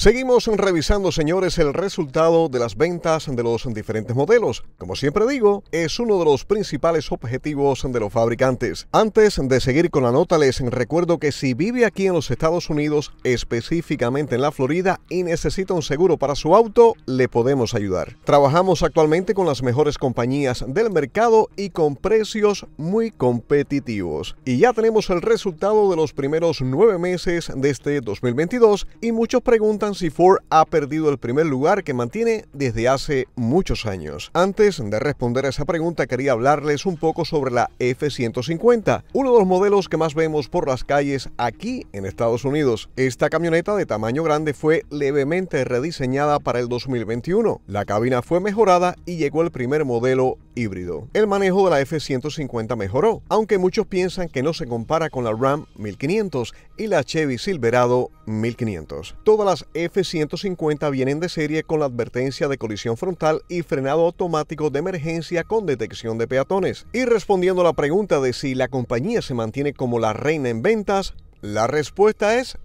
Seguimos revisando, señores, el resultado de las ventas de los diferentes modelos. Como siempre digo, es uno de los principales objetivos de los fabricantes. Antes de seguir con la nota, les recuerdo que si vive aquí en los Estados Unidos, específicamente en la Florida, y necesita un seguro para su auto, le podemos ayudar. Trabajamos actualmente con las mejores compañías del mercado y con precios muy competitivos. Y ya tenemos el resultado de los primeros nueve meses de este 2022 y muchos preguntan Fancy ha perdido el primer lugar que mantiene desde hace muchos años. Antes de responder a esa pregunta quería hablarles un poco sobre la F-150, uno de los modelos que más vemos por las calles aquí en Estados Unidos. Esta camioneta de tamaño grande fue levemente rediseñada para el 2021. La cabina fue mejorada y llegó el primer modelo híbrido. El manejo de la F-150 mejoró, aunque muchos piensan que no se compara con la Ram 1500 y la Chevy Silverado 1500. Todas las F-150 vienen de serie con la advertencia de colisión frontal y frenado automático de emergencia con detección de peatones. Y respondiendo a la pregunta de si la compañía se mantiene como la reina en ventas, la respuesta es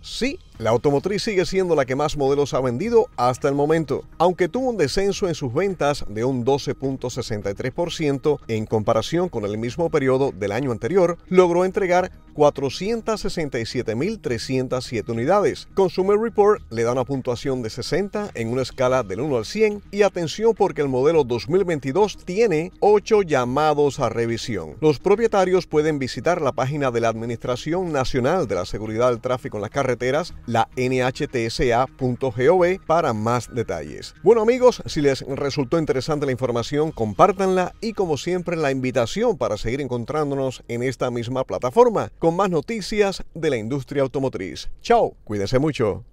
sí la automotriz sigue siendo la que más modelos ha vendido hasta el momento, aunque tuvo un descenso en sus ventas de un 12.63% en comparación con el mismo periodo del año anterior, logró entregar 467.307 unidades. Consumer Report le da una puntuación de 60 en una escala del 1 al 100 y atención porque el modelo 2022 tiene 8 llamados a revisión. Los propietarios pueden visitar la página de la Administración Nacional de la Seguridad del Tráfico en las Carreteras la nhtsa.gov para más detalles. Bueno amigos, si les resultó interesante la información, compártanla y como siempre la invitación para seguir encontrándonos en esta misma plataforma con más noticias de la industria automotriz. Chao, cuídense mucho.